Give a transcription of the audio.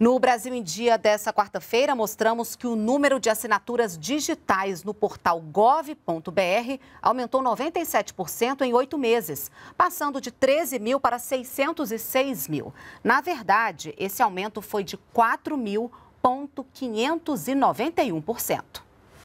No Brasil em Dia dessa quarta-feira, mostramos que o número de assinaturas digitais no portal gov.br aumentou 97% em oito meses, passando de 13 mil para 606 mil. Na verdade, esse aumento foi de 4 mil, 591%.